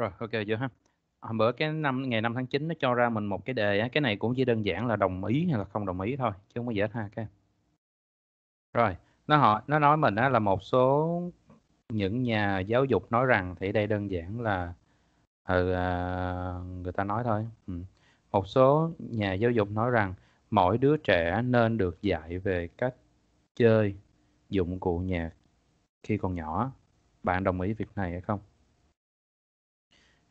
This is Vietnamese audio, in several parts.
Rồi, ok chưa vậy ha. Hôm à, bữa cái năm ngày 5 tháng 9 nó cho ra mình một cái đề á, cái này cũng chỉ đơn giản là đồng ý hay là không đồng ý thôi, chứ hông có gì hết ha các em. Rồi, nó hỏi nó nói mình á là một số những nhà giáo dục nói rằng thì đây đơn giản là, ừ, à, người ta nói thôi, ừm. Một số nhà giáo dục nói rằng mỗi đứa trẻ nên được dạy về cách chơi dụng cụ nhạc khi còn nhỏ. Bạn đồng ý việc này hay không?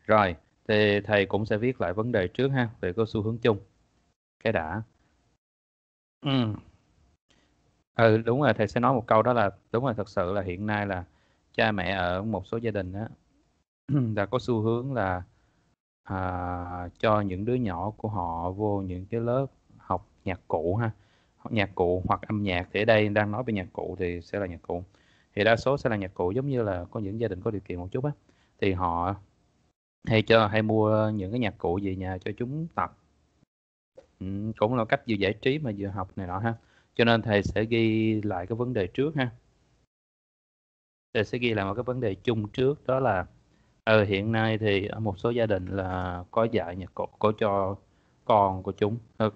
Rồi, thì thầy cũng sẽ viết lại vấn đề trước ha, về có xu hướng chung. Cái đã. Ừ. ừ, đúng rồi, thầy sẽ nói một câu đó là đúng rồi, thật sự là hiện nay là cha mẹ ở một số gia đình đó đã có xu hướng là à, cho những đứa nhỏ của họ vô những cái lớp học nhạc cụ ha nhạc cụ hoặc âm nhạc thì ở đây đang nói về nhạc cụ thì sẽ là nhạc cụ thì đa số sẽ là nhạc cụ giống như là có những gia đình có điều kiện một chút á thì họ hay cho hay mua những cái nhạc cụ về nhà cho chúng tập ừ, cũng là cách vừa giải trí mà vừa học này nọ ha cho nên thầy sẽ ghi lại cái vấn đề trước ha thầy sẽ ghi lại một cái vấn đề chung trước đó là ở ờ, hiện nay thì ở một số gia đình là có dạy nhạc cụ có cho con của chúng ừ,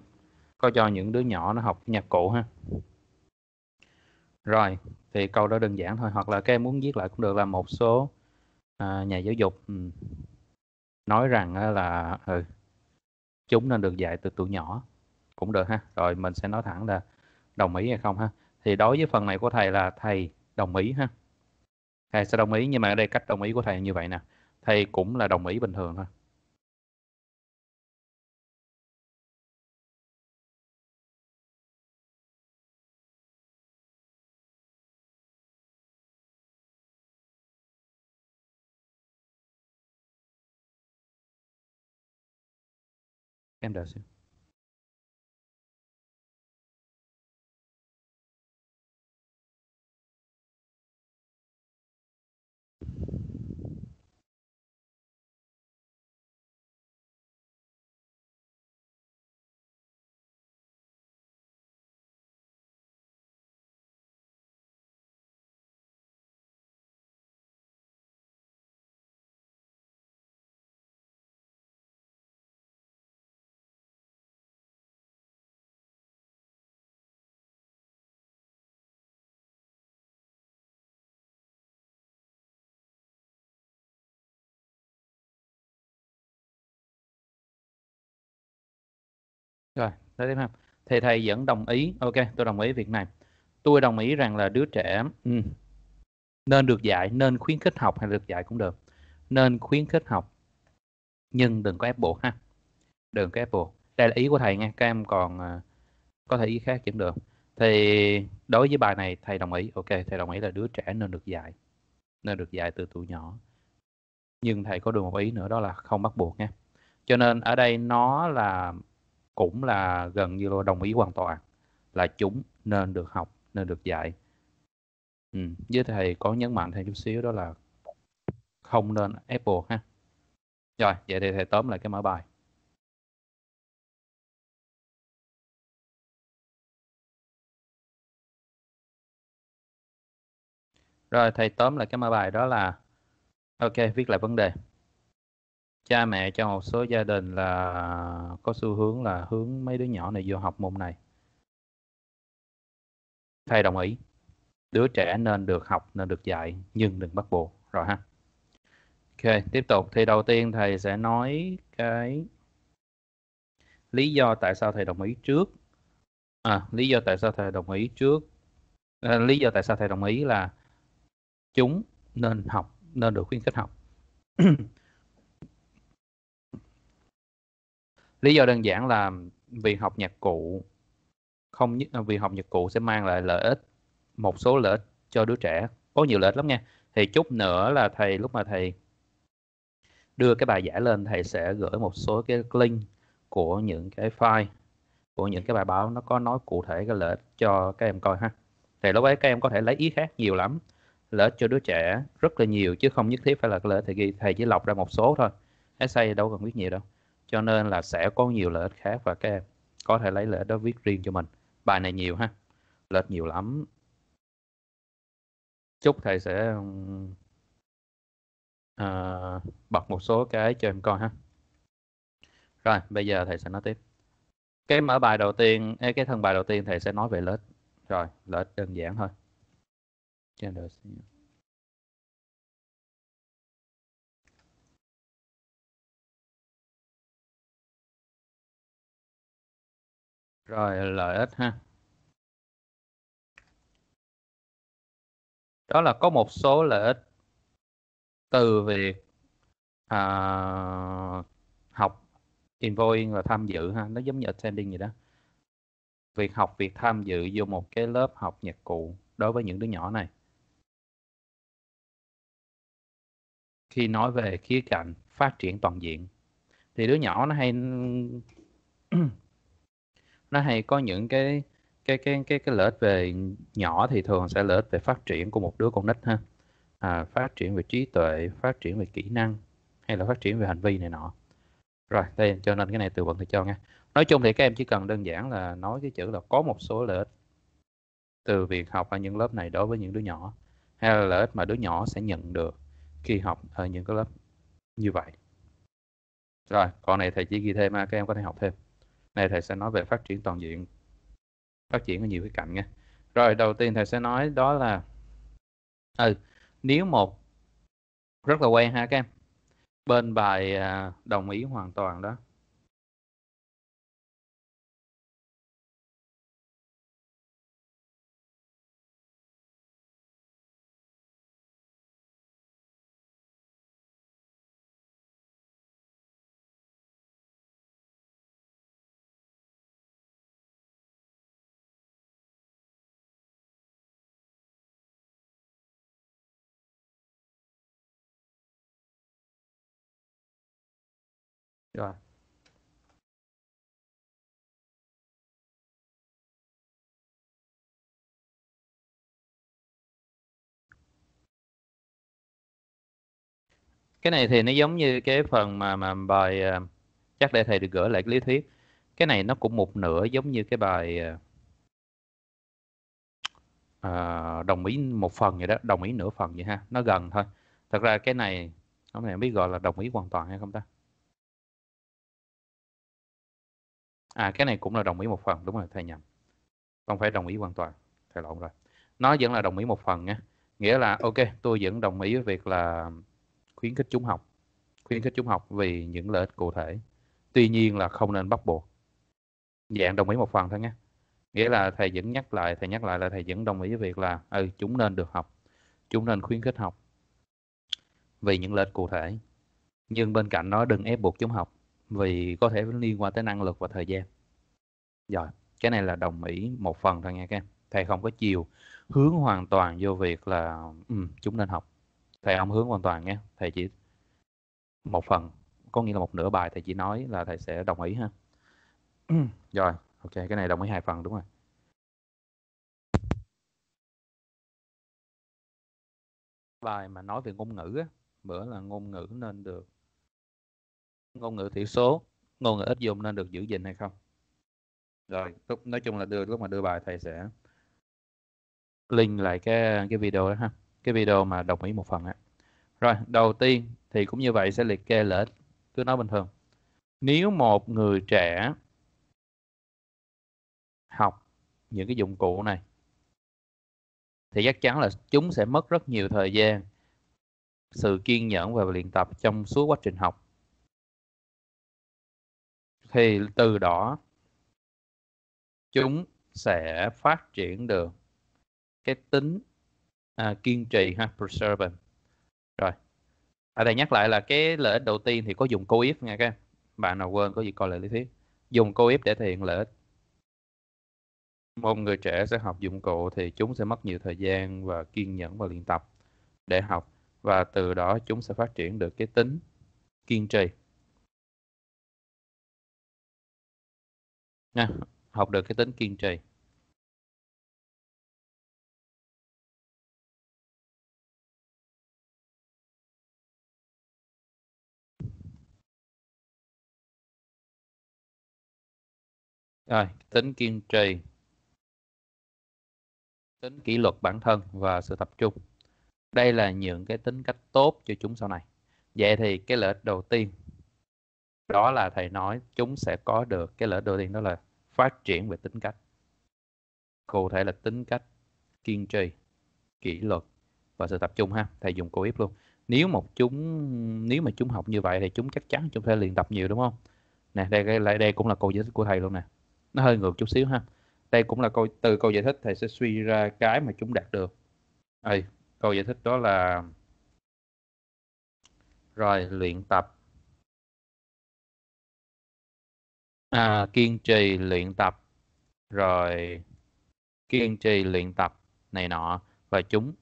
có cho những đứa nhỏ nó học nhạc cụ ha rồi thì câu đó đơn giản thôi hoặc là các em muốn viết lại cũng được là một số à, nhà giáo dục ừ nói rằng là ừ, chúng nên được dạy từ tuổi nhỏ cũng được ha rồi mình sẽ nói thẳng là đồng ý hay không ha thì đối với phần này của thầy là thầy đồng ý ha thầy sẽ đồng ý nhưng mà ở đây cách đồng ý của thầy như vậy nè thầy cũng là đồng ý bình thường thôi em đã xíu Rồi, tới tiếp ha. Thì thầy vẫn đồng ý, ok, tôi đồng ý việc này. Tôi đồng ý rằng là đứa trẻ um, nên được dạy, nên khuyến khích học hay được dạy cũng được. Nên khuyến khích học. Nhưng đừng có ép buộc ha. Đừng có ép buộc. Đây là ý của thầy nghe các em còn à, có thể ý khác cũng được. Thì đối với bài này thầy đồng ý, ok, thầy đồng ý là đứa trẻ nên được dạy. Nên được dạy từ tuổi nhỏ. Nhưng thầy có được một ý nữa đó là không bắt buộc nha. Cho nên ở đây nó là cũng là gần như là đồng ý hoàn toàn là chúng nên được học nên được dạy ừ. với thầy có nhấn mạnh thêm chút xíu đó là không nên ép buộc ha rồi vậy thì thầy tóm lại cái mở bài rồi thầy tóm lại cái mở bài đó là ok viết lại vấn đề cha mẹ cho một số gia đình là có xu hướng là hướng mấy đứa nhỏ này vô học môn này thầy đồng ý đứa trẻ nên được học nên được dạy nhưng đừng bắt buộc rồi ha ok tiếp tục thì đầu tiên thầy sẽ nói cái lý do tại sao thầy đồng ý trước à, lý do tại sao thầy đồng ý trước à, lý do tại sao thầy đồng ý là chúng nên học nên được khuyến khích học lý do đơn giản là vì học nhạc cụ không à, vì học nhạc cụ sẽ mang lại lợi ích một số lợi ích cho đứa trẻ có nhiều lợi ích lắm nha thì chút nữa là thầy lúc mà thầy đưa cái bài giải lên thầy sẽ gửi một số cái link của những cái file của những cái bài báo nó có nói cụ thể cái lợi ích cho các em coi ha thì lúc ấy các em có thể lấy ý khác nhiều lắm lợi ích cho đứa trẻ rất là nhiều chứ không nhất thiết phải là cái lợi ích thầy ghi thầy chỉ lọc ra một số thôi essay đâu cần biết nhiều đâu cho nên là sẽ có nhiều lợi ích khác và các em có thể lấy lợi ích đó viết riêng cho mình bài này nhiều ha lợi ích nhiều lắm chúc thầy sẽ à, bật một số cái cho em coi ha rồi bây giờ thầy sẽ nói tiếp cái mở bài đầu tiên cái thân bài đầu tiên thầy sẽ nói về lợi ích rồi lợi ích đơn giản thôi rồi lợi ích ha đó là có một số lợi ích từ việc à, học invoicing và tham dự ha nó giống như attending vậy đó việc học việc tham dự vô một cái lớp học nhạc cụ đối với những đứa nhỏ này khi nói về khía cạnh phát triển toàn diện thì đứa nhỏ nó hay nó hay có những cái cái cái cái cái lợi ích về nhỏ thì thường sẽ lợi ích về phát triển của một đứa con nít ha à, phát triển về trí tuệ phát triển về kỹ năng hay là phát triển về hành vi này nọ rồi đây cho nên cái này từ vựng thì cho nghe nói chung thì các em chỉ cần đơn giản là nói cái chữ là có một số lợi ích từ việc học ở những lớp này đối với những đứa nhỏ hay là lợi ích mà đứa nhỏ sẽ nhận được khi học ở những cái lớp như vậy rồi còn này thầy chỉ ghi thêm các em có thể học thêm này thầy sẽ nói về phát triển toàn diện phát triển ở nhiều cái cạnh nha rồi đầu tiên thầy sẽ nói đó là ừ nếu một rất là quen ha các em bên bài à, đồng ý hoàn toàn đó rồi cái này thì nó giống như cái phần mà mà bài ờ, chắc để thầy được gửi lại cái lý thuyết cái này nó cũng một nửa giống như cái bài à, đồng ý một phần vậy đó đồng ý nửa phần vậy ha nó gần thôi thật ra cái này không này biết gọi là đồng ý hoàn toàn hay không ta À cái này cũng là đồng ý một phần, đúng rồi thầy nhầm. Không phải đồng ý hoàn toàn, thầy lộn rồi. Nó vẫn là đồng ý một phần nha. Nghĩa là ok, tôi vẫn đồng ý với việc là khuyến khích chúng học. Khuyến khích chúng học vì những lợi ích cụ thể. Tuy nhiên là không nên bắt buộc. Dạng đồng ý một phần thôi nha. Nghĩa là thầy vẫn nhắc lại, thầy nhắc lại là thầy vẫn đồng ý với việc là ừ, chúng nên được học. Chúng nên khuyến khích học vì những lợi ích cụ thể. Nhưng bên cạnh đó đừng ép buộc chúng học vì có thể liên quan tới năng lực và thời gian rồi cái này là đồng ý một phần thôi nha các em thầy không có chiều hướng hoàn toàn vô việc là ừ, chúng nên học thầy không hướng hoàn toàn nhé thầy chỉ một phần có nghĩa là một nửa bài thầy chỉ nói là thầy sẽ đồng ý ha rồi ok cái này đồng ý hai phần đúng rồi bài mà nói về ngôn ngữ á, bữa là ngôn ngữ nên được ngôn ngữ thiểu số ngôn ngữ ít dùng nên được giữ gìn hay không rồi lúc nói chung là đưa lúc mà đưa bài thầy sẽ link lại cái cái video đó ha cái video mà đồng ý một phần á rồi đầu tiên thì cũng như vậy sẽ liệt kê lợi ích cứ nói bình thường nếu một người trẻ học những cái dụng cụ này thì chắc chắn là chúng sẽ mất rất nhiều thời gian sự kiên nhẫn và luyện tập trong suốt quá trình học thì từ đó chúng sẽ phát triển được cái tính à, kiên trì ha perseverance rồi ở đây nhắc lại là cái lợi ích đầu tiên thì có dùng cô if nha các em bạn nào quên có gì coi lại lý thuyết dùng cô if để thể hiện lợi ích một người trẻ sẽ học dụng cụ thì chúng sẽ mất nhiều thời gian và kiên nhẫn và luyện tập để học và từ đó chúng sẽ phát triển được cái tính kiên trì nha học được cái tính kiên trì rồi tính kiên trì tính kỷ luật bản thân và sự tập trung đây là những cái tính cách tốt cho chúng sau này vậy thì cái lợi ích đầu tiên đó là thầy nói chúng sẽ có được cái lợi đầu tiên đó là phát triển về tính cách cụ thể là tính cách kiên trì kỷ luật và sự tập trung ha thầy dùng cô ít luôn nếu một chúng nếu mà chúng học như vậy thì chúng chắc chắn chúng sẽ luyện tập nhiều đúng không nè đây lại đây cũng là câu giải thích của thầy luôn nè nó hơi ngược chút xíu ha đây cũng là câu từ câu giải thích thầy sẽ suy ra cái mà chúng đạt được Ê, câu giải thích đó là rồi luyện tập à, kiên trì luyện tập rồi kiên trì luyện tập này nọ và chúng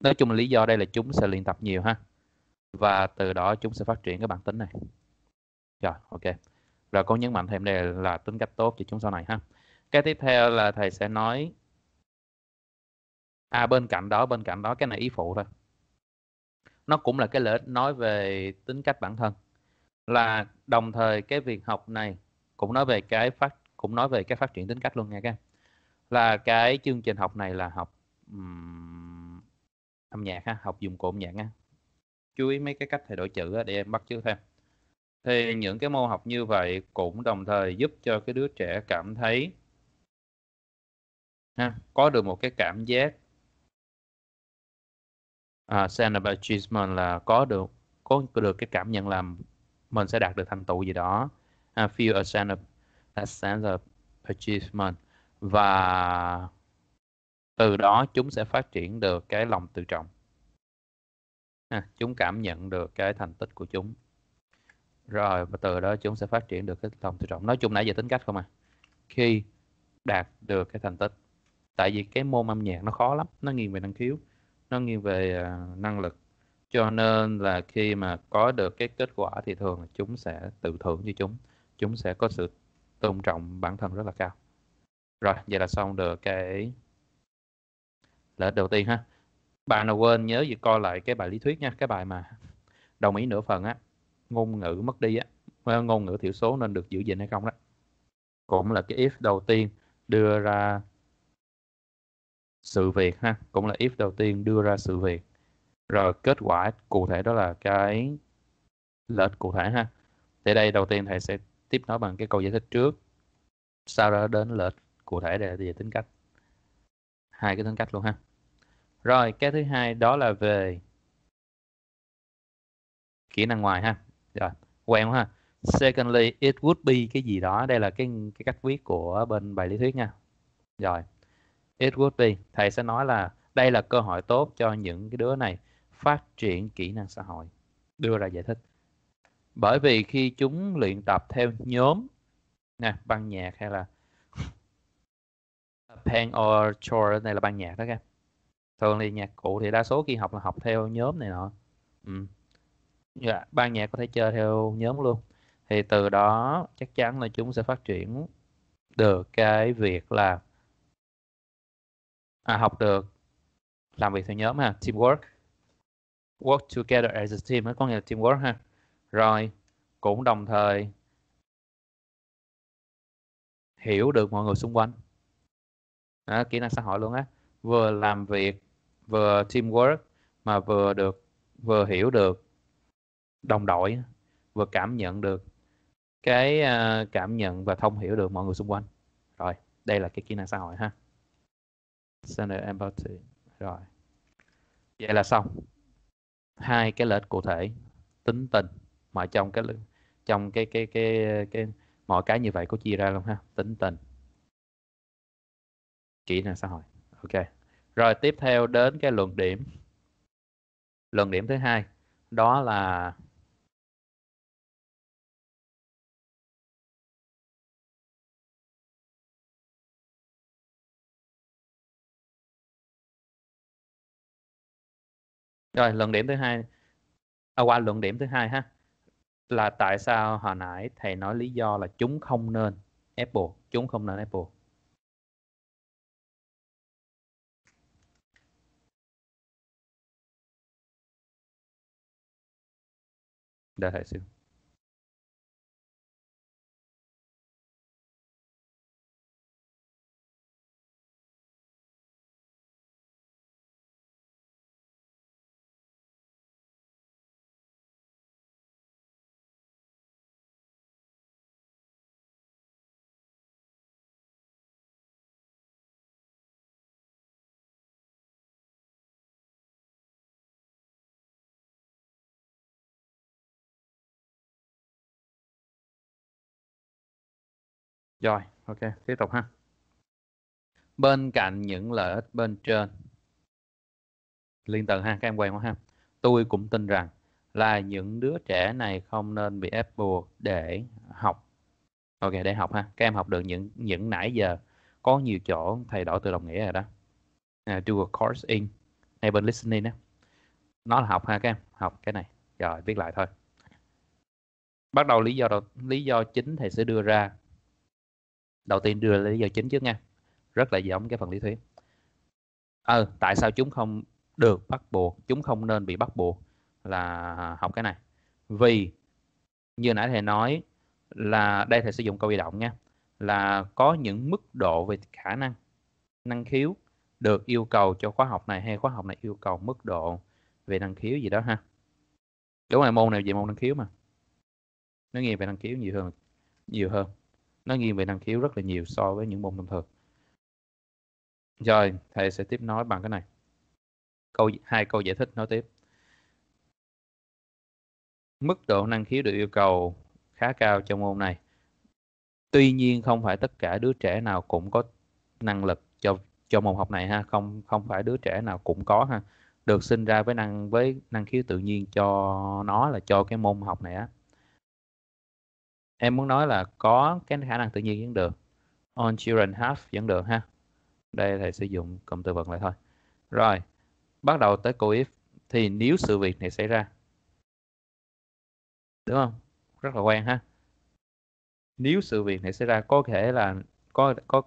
nói chung là lý do đây là chúng sẽ luyện tập nhiều ha và từ đó chúng sẽ phát triển cái bản tính này rồi ok rồi cô nhấn mạnh thêm đây là tính cách tốt cho chúng sau này ha cái tiếp theo là thầy sẽ nói à bên cạnh đó bên cạnh đó cái này ý phụ thôi nó cũng là cái lợi ích nói về tính cách bản thân là đồng thời cái việc học này cũng nói về cái phát cũng nói về cái phát triển tính cách luôn nha các em là cái chương trình học này là học um, âm nhạc ha học dụng cụ âm nhạc nha chú ý mấy cái cách thay đổi chữ để em bắt chước thêm thì những cái môn học như vậy cũng đồng thời giúp cho cái đứa trẻ cảm thấy ha, có được một cái cảm giác à, achievement là có được có được cái cảm nhận là mình sẽ đạt được thành tựu gì đó I feel a sense of a sense of achievement và từ đó chúng sẽ phát triển được cái lòng tự trọng à, chúng cảm nhận được cái thành tích của chúng rồi và từ đó chúng sẽ phát triển được cái lòng tự trọng nói chung nãy giờ tính cách không à khi đạt được cái thành tích tại vì cái môn âm nhạc nó khó lắm nó nghiêng về năng khiếu nó nghiêng về uh, năng lực cho nên là khi mà có được cái kết quả thì thường là chúng sẽ tự thưởng cho chúng chúng sẽ có sự tôn trọng bản thân rất là cao rồi vậy là xong được cái lợi đầu tiên ha bạn nào quên nhớ gì coi lại cái bài lý thuyết nha cái bài mà đồng ý nửa phần á ngôn ngữ mất đi á ờ, ngôn ngữ thiểu số nên được giữ gìn hay không đó cũng là cái if đầu tiên đưa ra sự việc ha cũng là if đầu tiên đưa ra sự việc rồi kết quả cụ thể đó là cái lợi cụ thể ha thì đây đầu tiên thầy sẽ tiếp nói bằng cái câu giải thích trước sau đó đến lệch cụ thể để về tính cách hai cái tính cách luôn ha rồi cái thứ hai đó là về kỹ năng ngoài ha rồi quen quá ha secondly it would be cái gì đó đây là cái cái cách viết của bên bài lý thuyết nha rồi it would be thầy sẽ nói là đây là cơ hội tốt cho những cái đứa này phát triển kỹ năng xã hội đưa ra giải thích bởi vì khi chúng luyện tập theo nhóm nè ban nhạc hay là pan or chore này là ban nhạc đó các thường thì nhạc cụ thì đa số khi học là học theo nhóm này nọ ừ. dạ, ban nhạc có thể chơi theo nhóm luôn thì từ đó chắc chắn là chúng sẽ phát triển được cái việc là à, học được làm việc theo nhóm ha teamwork work together as a team có nghĩa là teamwork ha rồi cũng đồng thời hiểu được mọi người xung quanh đó, kỹ năng xã hội luôn á vừa làm việc vừa teamwork mà vừa được vừa hiểu được đồng đội vừa cảm nhận được cái ờ, cảm nhận và thông hiểu được mọi người xung quanh rồi đây là cái kỹ năng xã hội ha Center empathy rồi vậy là xong hai cái lợi cụ thể tính tình mà trong cái trong cái cái cái cái, cái mọi cái như vậy có chia ra không ha tính tình kỹ năng xã hội ok rồi tiếp theo đến cái luận điểm luận điểm thứ hai đó là rồi luận điểm thứ hai à, qua luận điểm thứ hai ha là tại sao hồi nãy thầy nói lý do là chúng không nên Apple, chúng không nên Apple. Đã thầy siêu. Rồi, ok, tiếp tục ha. Bên cạnh những lợi ích bên trên, liên tần ha, các em quen quá ha. Tôi cũng tin rằng là những đứa trẻ này không nên bị ép buộc để học. Ok, để học ha. Các em học được những những nãy giờ có nhiều chỗ thầy đổi từ đồng nghĩa rồi đó. À, do a course in hay bên listening đó. Nó là học ha các em, học cái này. Rồi, viết lại thôi. Bắt đầu lý do đầu, lý do chính thầy sẽ đưa ra đầu tiên đưa lý do chính trước nha rất là giống cái phần lý thuyết ờ tại sao chúng không được bắt buộc chúng không nên bị bắt buộc là học cái này vì như nãy thầy nói là đây thầy sử dụng câu bị động nha là có những mức độ về khả năng năng khiếu được yêu cầu cho khóa học này hay khóa học này yêu cầu mức độ về năng khiếu gì đó ha đúng rồi môn này về môn năng khiếu mà nó nghe về năng khiếu nhiều hơn nhiều hơn nó nghiêng về năng khiếu rất là nhiều so với những môn thông thường rồi thầy sẽ tiếp nói bằng cái này câu hai câu giải thích nói tiếp mức độ năng khiếu được yêu cầu khá cao trong môn này tuy nhiên không phải tất cả đứa trẻ nào cũng có năng lực cho cho môn học này ha không không phải đứa trẻ nào cũng có ha được sinh ra với năng với năng khiếu tự nhiên cho nó là cho cái môn học này á em muốn nói là có cái khả năng tự nhiên vẫn được on children have vẫn được ha đây thầy sử dụng cụm từ vật lại thôi rồi bắt đầu tới câu if thì nếu sự việc này xảy ra đúng không rất là quen ha nếu sự việc này xảy ra có thể là có có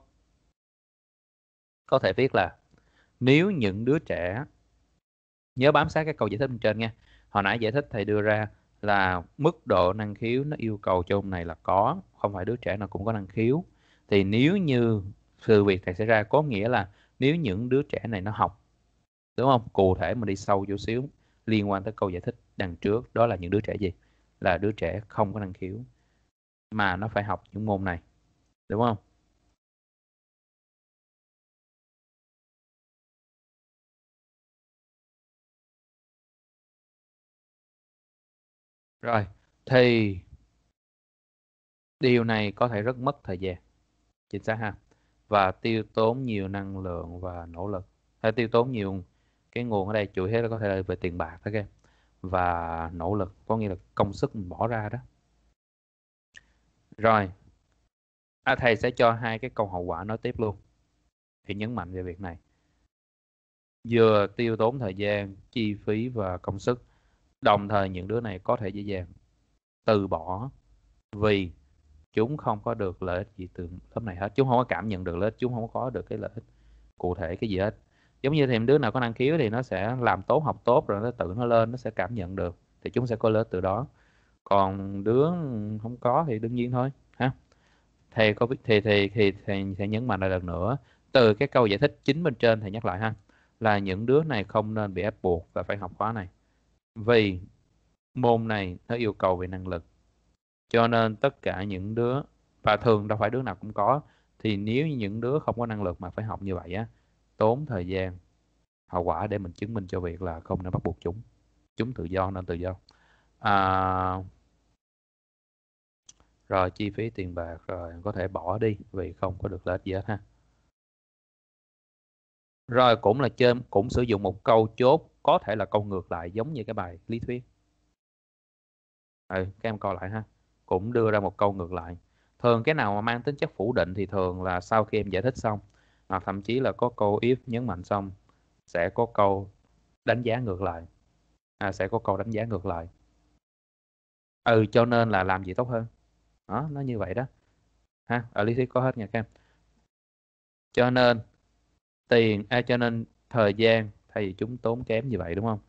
có thể viết là nếu những đứa trẻ nhớ bám sát cái câu giải thích bên trên nha hồi nãy giải thích thầy đưa ra là mức độ năng khiếu nó yêu cầu cho ông này là có không phải đứa trẻ nào cũng có năng khiếu thì nếu như sự việc này xảy ra có nghĩa là nếu những đứa trẻ này nó học đúng không cụ thể mình đi sâu chút xíu liên quan tới câu giải thích đằng trước đó là những đứa trẻ gì là đứa trẻ không có năng khiếu mà nó phải học những môn này đúng không Rồi, thì điều này có thể rất mất thời gian. Chính xác ha. Và tiêu tốn nhiều năng lượng và nỗ lực. Hay tiêu tốn nhiều cái nguồn ở đây chủ yếu là có thể là về tiền bạc thôi các Và nỗ lực có nghĩa là công sức mình bỏ ra đó. Rồi. À, thầy sẽ cho hai cái câu hậu quả nói tiếp luôn. Thì nhấn mạnh về việc này. Vừa tiêu tốn thời gian, chi phí và công sức đồng thời những đứa này có thể dễ dàng từ bỏ vì chúng không có được lợi ích gì từ lớp này hết chúng không có cảm nhận được lợi ích chúng không có được cái lợi ích cụ thể cái gì hết giống như thêm đứa nào có năng khiếu thì nó sẽ làm tốt học tốt rồi nó tự nó lên nó sẽ cảm nhận được thì chúng sẽ có lợi ích từ đó còn đứa không có thì đương nhiên thôi ha thầy có biết thì thì thì thầy sẽ nhấn mạnh lại lần nữa từ cái câu giải thích chính bên trên thầy nhắc lại ha là những đứa này không nên bị ép buộc và phải học khóa này vì môn này nó yêu cầu về năng lực. Cho nên tất cả những đứa và thường đâu phải đứa nào cũng có thì nếu những đứa không có năng lực mà phải học như vậy á tốn thời gian hậu quả để mình chứng minh cho việc là không nên bắt buộc chúng chúng tự do nên tự do à, rồi chi phí tiền bạc rồi có thể bỏ đi vì không có được lợi ích gì hết ha rồi cũng là trên cũng sử dụng một câu chốt có thể là câu ngược lại giống như cái bài lý thuyết ừ, các em coi lại ha cũng đưa ra một câu ngược lại thường cái nào mà mang tính chất phủ định thì thường là sau khi em giải thích xong hoặc thậm chí là có câu if nhấn mạnh xong sẽ có câu đánh giá ngược lại à, sẽ có câu đánh giá ngược lại ừ cho nên là làm gì tốt hơn đó nó như vậy đó ha ở à, lý thuyết có hết nha các em cho nên tiền à, cho nên thời gian thay vì chúng tốn kém như vậy đúng không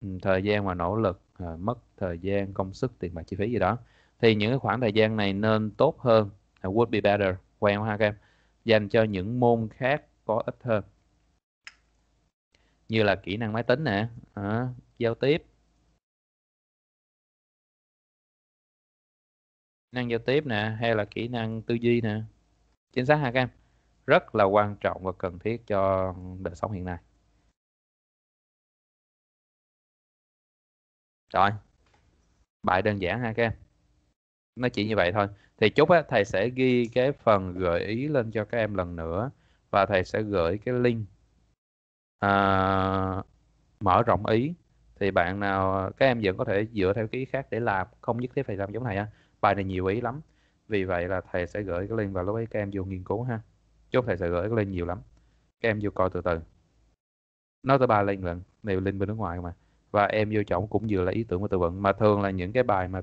ừ, thời gian và nỗ lực ờ, mất thời gian công sức tiền bạc chi phí gì đó thì những cái khoảng thời gian này nên tốt hơn would be better quen ha các em dành cho những môn khác có ích hơn như là kỹ năng máy tính nè à, giao tiếp năng giao tiếp nè hay là kỹ năng tư duy nè chính xác ha các em rất là quan trọng và cần thiết cho đời sống hiện nay rồi bài đơn giản ha các em nó chỉ như vậy thôi thì chút á, thầy sẽ ghi cái phần gợi ý lên cho các em lần nữa và thầy sẽ gửi cái link à, mở rộng ý thì bạn nào các em vẫn có thể dựa theo cái ý khác để làm không nhất thiết phải làm giống này ha bài này nhiều ý lắm vì vậy là thầy sẽ gửi cái link vào lúc ấy các em vô nghiên cứu ha chứ không phải sẽ gửi lên nhiều lắm các em vô coi từ từ nó tới ba lên lần này link bên nước ngoài mà và em vô chọn cũng vừa là ý tưởng của tư vấn mà thường là những cái bài mà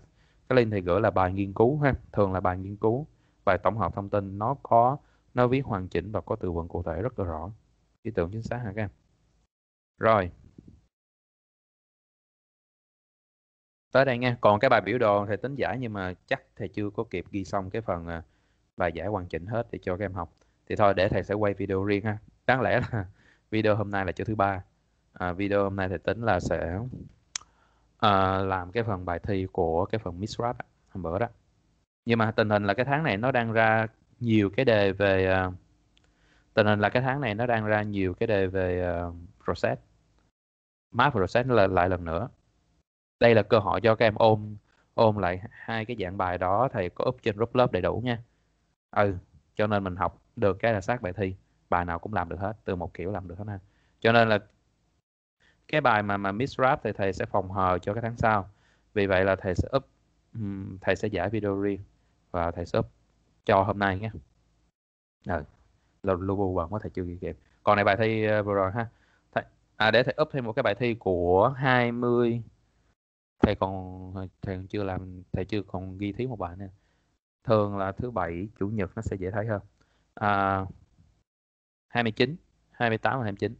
cái link thầy gửi là bài nghiên cứu ha thường là bài nghiên cứu bài tổng hợp thông tin nó có nó viết hoàn chỉnh và có từ vựng cụ thể rất là rõ ý tưởng chính xác hả các em rồi tới đây nha còn cái bài biểu đồ thầy tính giải nhưng mà chắc thầy chưa có kịp ghi xong cái phần à, bài giải hoàn chỉnh hết để cho các em học thì thôi để thầy sẽ quay video riêng ha đáng lẽ là video hôm nay là chữ thứ ba à, video hôm nay thì tính là sẽ à, làm cái phần bài thi của cái phần Miss Rap hôm bữa đó nhưng mà tình hình là cái tháng này nó đang ra nhiều cái đề về uh, tình hình là cái tháng này nó đang ra nhiều cái đề về uh, process map process là lại lần nữa đây là cơ hội cho các em ôm ôm lại hai cái dạng bài đó thầy có up trên group lớp đầy đủ nha ừ cho nên mình học được cái là sát bài thi bài nào cũng làm được hết từ một kiểu làm được hết ha cho nên là cái bài mà mà miss rap thì thầy sẽ phòng hờ cho cái tháng sau vì vậy là thầy sẽ up thầy sẽ giải video riêng và thầy sẽ up cho hôm nay nhé rồi lâu lâu bận quá thầy chưa ghi kịp còn này bài thi ờ, vừa rồi ha thầy, à, để thầy up thêm một cái bài thi của 20 thầy còn ờ, thầy còn chưa làm thầy chưa còn ghi thí một bài nữa thường là thứ bảy chủ nhật nó sẽ dễ thấy hơn à, 29 28 và 29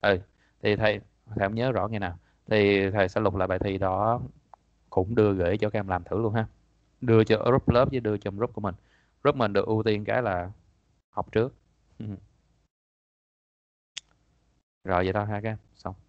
ừ thì thầy thầy không nhớ rõ ngày nào thì thầy sẽ lục lại bài thi đó cũng đưa gửi cho các em làm thử luôn ha đưa cho group lớp với đưa cho group của mình group mình được ưu tiên cái là học trước rồi vậy đó ha các em xong